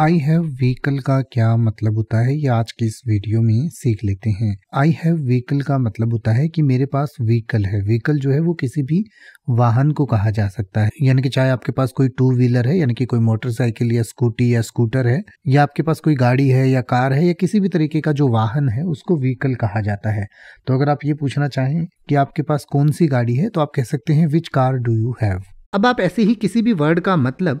I have vehicle का क्या मतलब होता है ये आज की इस वीडियो में सीख लेते हैं आई हैव व्हीकल का मतलब होता है कि मेरे पास व्हीकल है व्हीकल जो है वो किसी भी वाहन को कहा जा सकता है यानी कि चाहे आपके पास कोई टू व्हीलर है यानी कि कोई मोटरसाइकिल या स्कूटी या स्कूटर है या आपके पास कोई गाड़ी है या कार है या किसी भी तरीके का जो वाहन है उसको व्हीकल कहा जाता है तो अगर आप ये पूछना चाहें कि आपके पास कौन सी गाड़ी है तो आप कह सकते हैं which car do you have अब आप ऐसे ही किसी भी वर्ड का मतलब